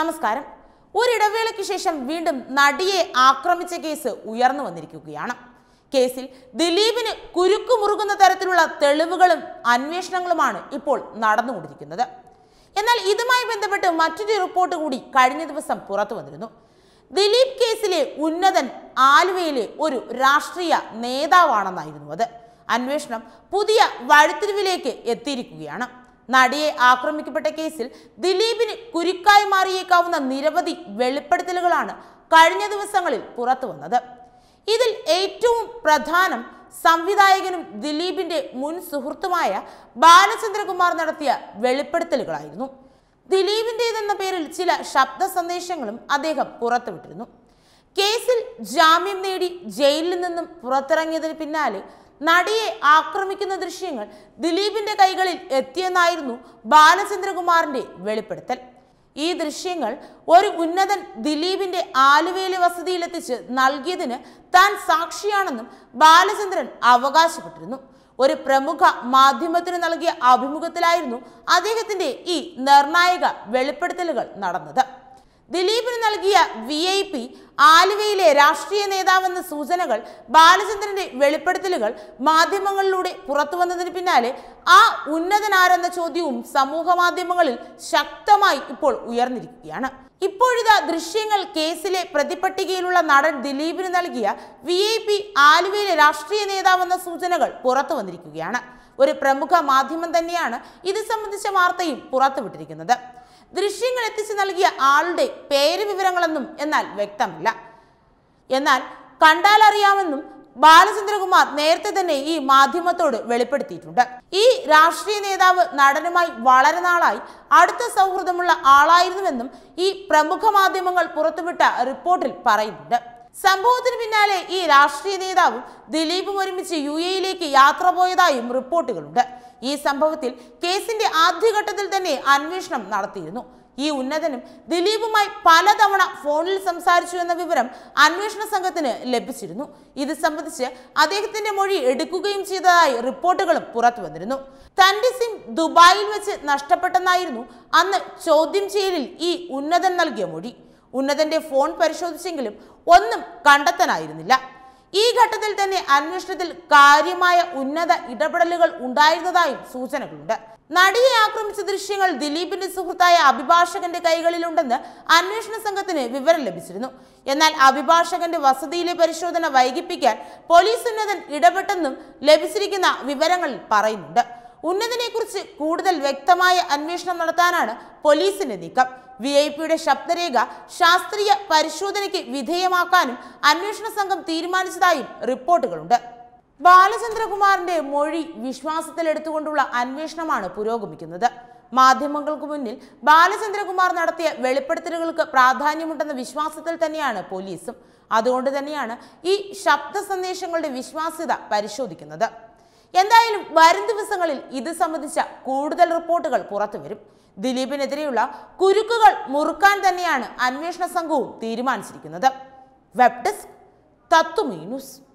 നമസ്കാരം ഒരിടവേളയ്ക്ക് ശേഷം വീണ്ടും നടിയെ ആക്രമിച്ച കേസ് ഉയർന്നു വന്നിരിക്കുകയാണ് കേസിൽ ദിലീപിന് കുരുക്കു മുറുകുന്ന തരത്തിലുള്ള തെളിവുകളും അന്വേഷണങ്ങളുമാണ് ഇപ്പോൾ നടന്നുകൊണ്ടിരിക്കുന്നത് എന്നാൽ ഇതുമായി ബന്ധപ്പെട്ട് മറ്റൊരു റിപ്പോർട്ട് കൂടി കഴിഞ്ഞ ദിവസം പുറത്തു വന്നിരുന്നു ദിലീപ് കേസിലെ ഉന്നതൻ ആലുവയിലെ ഒരു രാഷ്ട്രീയ നേതാവാണെന്നായിരുന്നു അത് അന്വേഷണം പുതിയ വഴിത്തിരിവിലേക്ക് എത്തിയിരിക്കുകയാണ് നടിയെ ആക്രമിക്കപ്പെട്ട കേസിൽ ദിലീപിന് കുരുക്കായി മാറിയേക്കാവുന്ന നിരവധി വെളിപ്പെടുത്തലുകളാണ് കഴിഞ്ഞ ദിവസങ്ങളിൽ പുറത്തു വന്നത് ഇതിൽ ഏറ്റവും പ്രധാനം സംവിധായകനും ദിലീപിന്റെ മുൻ സുഹൃത്തുമായ ബാലചന്ദ്രകുമാർ നടത്തിയ വെളിപ്പെടുത്തലുകളായിരുന്നു ദിലീപിൻ്റെതെന്ന പേരിൽ ചില ശബ്ദ സന്ദേശങ്ങളും അദ്ദേഹം പുറത്തുവിട്ടിരുന്നു കേസിൽ ജാമ്യം നേടി ജയിലിൽ നിന്നും പുറത്തിറങ്ങിയതിന് പിന്നാലെ നടിയെ ആക്രമിക്കുന്ന ദൃശ്യങ്ങൾ ദിലീപിന്റെ കൈകളിൽ എത്തിയെന്നായിരുന്നു ബാലചന്ദ്രകുമാറിന്റെ വെളിപ്പെടുത്തൽ ഈ ദൃശ്യങ്ങൾ ഒരു ഉന്നതൻ ദിലീപിന്റെ ആലുവേലി വസതിയിലെത്തിച്ച് നൽകിയതിന് താൻ സാക്ഷിയാണെന്നും ബാലചന്ദ്രൻ അവകാശപ്പെട്ടിരുന്നു ഒരു പ്രമുഖ മാധ്യമത്തിന് നൽകിയ അഭിമുഖത്തിലായിരുന്നു അദ്ദേഹത്തിന്റെ ഈ നിർണായക വെളിപ്പെടുത്തലുകൾ നടന്നത് ദിലീപിന് നൽകിയ വി ഐ പി ആലുവയിലെ രാഷ്ട്രീയ നേതാവെന്ന സൂചനകൾ ബാലചന്ദ്രന്റെ വെളിപ്പെടുത്തലുകൾ മാധ്യമങ്ങളിലൂടെ പുറത്തു വന്നതിന് പിന്നാലെ ആ ഉന്നതനാരെന്ന ചോദ്യവും സമൂഹ മാധ്യമങ്ങളിൽ ശക്തമായി ഇപ്പോൾ ഉയർന്നിരിക്കുകയാണ് ഇപ്പോഴിതാ ദൃശ്യങ്ങൾ കേസിലെ പ്രതിപട്ടികയിലുള്ള നടൻ ദിലീപിന് നൽകിയ വി ഐ പി ആലുവയിലെ രാഷ്ട്രീയ നേതാവെന്ന സൂചനകൾ പുറത്തു വന്നിരിക്കുകയാണ് ഒരു പ്രമുഖ മാധ്യമം തന്നെയാണ് ഇത് സംബന്ധിച്ച വാർത്തയും പുറത്തുവിട്ടിരിക്കുന്നത് ദൃശ്യങ്ങൾ എത്തിച്ചു നൽകിയ ആളുടെ പേര് വിവരങ്ങളെന്നും എന്നാൽ വ്യക്തമല്ല എന്നാൽ കണ്ടാൽ അറിയാമെന്നും ബാലചന്ദ്രകുമാർ നേരത്തെ തന്നെ ഈ മാധ്യമത്തോട് വെളിപ്പെടുത്തിയിട്ടുണ്ട് ഈ രാഷ്ട്രീയ നേതാവ് നടനുമായി വളരെ നാളായി അടുത്ത സൗഹൃദമുള്ള ആളായിരുന്നുവെന്നും ഈ പ്രമുഖ മാധ്യമങ്ങൾ പുറത്തുവിട്ട റിപ്പോർട്ടിൽ പറയുന്നുണ്ട് സംഭവത്തിന് പിന്നാലെ ഈ രാഷ്ട്രീയ നേതാവും ദിലീപും ഒരുമിച്ച് യു എയിലേക്ക് യാത്ര പോയതായും റിപ്പോർട്ടുകളുണ്ട് ഈ സംഭവത്തിൽ കേസിന്റെ ആദ്യഘട്ടത്തിൽ തന്നെ അന്വേഷണം നടത്തിയിരുന്നു ഈ ഉന്നതനും ദിലീപുമായി പലതവണ ഫോണിൽ സംസാരിച്ചു എന്ന വിവരം അന്വേഷണ സംഘത്തിന് ലഭിച്ചിരുന്നു ഇത് സംബന്ധിച്ച് അദ്ദേഹത്തിന്റെ മൊഴി എടുക്കുകയും ചെയ്തതായി റിപ്പോർട്ടുകളും പുറത്തു വന്നിരുന്നു തന്റെ സിം ദുബായിൽ വെച്ച് നഷ്ടപ്പെട്ടെന്നായിരുന്നു അന്ന് ചോദ്യം ചെയ്യലിൽ ഈ ഉന്നതൻ നൽകിയ മൊഴി ഉന്നതന്റെ ഫോൺ പരിശോധിച്ചെങ്കിലും ഒന്നും കണ്ടെത്താനായിരുന്നില്ല ഈ ഘട്ടത്തിൽ തന്നെ അന്വേഷണത്തിൽ കാര്യമായ ഉന്നത ഇടപെടലുകൾ ഉണ്ടായിരുന്നതായും സൂചനകളുണ്ട് നടിയെ ആക്രമിച്ച ദൃശ്യങ്ങൾ ദിലീപിന്റെ സുഹൃത്തായ അഭിഭാഷകന്റെ കൈകളിലുണ്ടെന്ന് അന്വേഷണ സംഘത്തിന് വിവരം ലഭിച്ചിരുന്നു എന്നാൽ അഭിഭാഷകന്റെ വസതിയിലെ പരിശോധന വൈകിപ്പിക്കാൻ പോലീസ് ഉന്നതൻ ഇടപെട്ടെന്നും ലഭിച്ചിരിക്കുന്ന വിവരങ്ങളിൽ പറയുന്നുണ്ട് ഉന്നതനെക്കുറിച്ച് കൂടുതൽ വ്യക്തമായ അന്വേഷണം നടത്താനാണ് പോലീസിന്റെ നീക്കം വി ഐ പിയുടെ ശബ്ദരേഖ ശാസ്ത്രീയ പരിശോധനയ്ക്ക് വിധേയമാക്കാനും അന്വേഷണ സംഘം തീരുമാനിച്ചതായും റിപ്പോർട്ടുകളുണ്ട് ബാലചന്ദ്രകുമാറിന്റെ മൊഴി വിശ്വാസത്തിലെടുത്തുകൊണ്ടുള്ള അന്വേഷണമാണ് പുരോഗമിക്കുന്നത് മാധ്യമങ്ങൾക്ക് മുന്നിൽ ബാലചന്ദ്രകുമാർ നടത്തിയ വെളിപ്പെടുത്തലുകൾക്ക് പ്രാധാന്യമുണ്ടെന്ന വിശ്വാസത്തിൽ തന്നെയാണ് പോലീസും അതുകൊണ്ട് തന്നെയാണ് ഈ ശബ്ദ സന്ദേശങ്ങളുടെ വിശ്വാസ്യത പരിശോധിക്കുന്നത് എന്തായാലും വരും ദിവസങ്ങളിൽ ഇത് സംബന്ധിച്ച കൂടുതൽ റിപ്പോർട്ടുകൾ പുറത്തുവരും ദിലീപിനെതിരെയുള്ള കുരുക്കുകൾ മുറുക്കാൻ തന്നെയാണ് അന്വേഷണ സംഘവും തീരുമാനിച്ചിരിക്കുന്നത് വെബ് ഡെസ്ക് തത്വമീ ന്യൂസ്